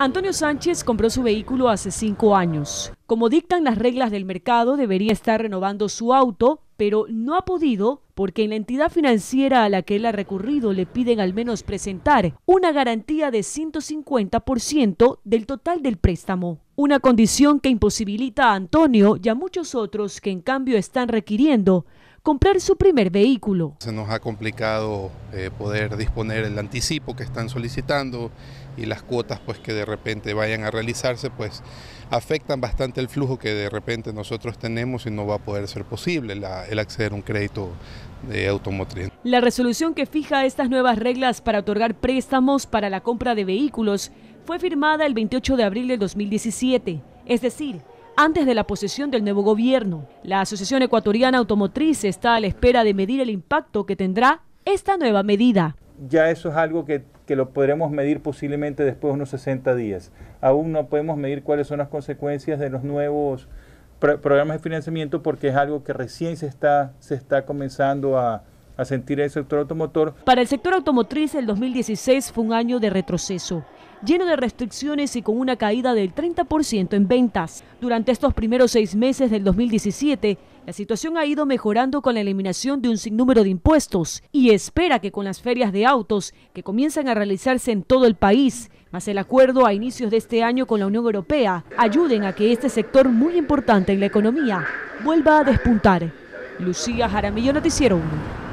Antonio Sánchez compró su vehículo hace cinco años. Como dictan las reglas del mercado, debería estar renovando su auto, pero no ha podido porque en la entidad financiera a la que él ha recurrido le piden al menos presentar una garantía de 150% del total del préstamo. Una condición que imposibilita a Antonio y a muchos otros que en cambio están requiriendo comprar su primer vehículo. Se nos ha complicado eh, poder disponer el anticipo que están solicitando y las cuotas pues que de repente vayan a realizarse pues afectan bastante el flujo que de repente nosotros tenemos y no va a poder ser posible el acceder a un crédito de automotriz. La resolución que fija estas nuevas reglas para otorgar préstamos para la compra de vehículos fue firmada el 28 de abril del 2017, es decir, antes de la posesión del nuevo gobierno. La Asociación Ecuatoriana Automotriz está a la espera de medir el impacto que tendrá esta nueva medida. Ya eso es algo que, lo podremos medir posiblemente después de unos 60 días. Aún no podemos medir cuáles son las consecuencias de los nuevos programas de financiamiento porque es algo que recién se está comenzando a, a sentir el sector automotor. Para el sector automotriz, el 2016 fue un año de retroceso lleno de restricciones y con una caída del 30% en ventas. Durante estos primeros seis meses del 2017, la situación ha ido mejorando con la eliminación de un sinnúmero de impuestos y espera que con las ferias de autos que comienzan a realizarse en todo el país, más el acuerdo a inicios de este año con la Unión Europea, ayuden a que este sector muy importante en la economía vuelva a despuntar. Lucía Jaramillo, Noticiero 1.